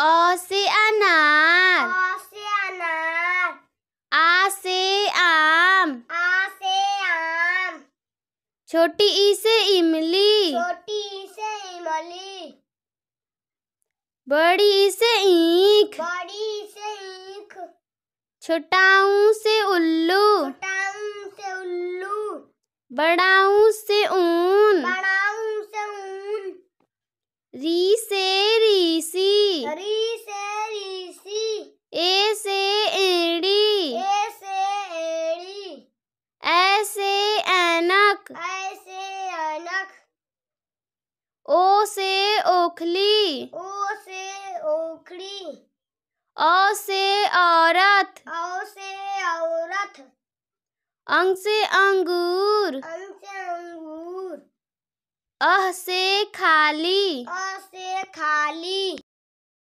अ से अनार आ से अनार आ से आम आ से आम छोटी ई से इमली छोटी ई से इमली बड़ी ई से ईख बड़ी ई से ईख छोटाऊ से उल्लू ऊ से उल्लू बड़ाऊ से ऊन बड़ाऊ से ऊन री से ऐ ऐसे ऐनक ओ से ओखली ओ से ओखली अ से औरत औ से औरत अंग से अंगूर अंग से अंगूर अह से खाली अह से खाली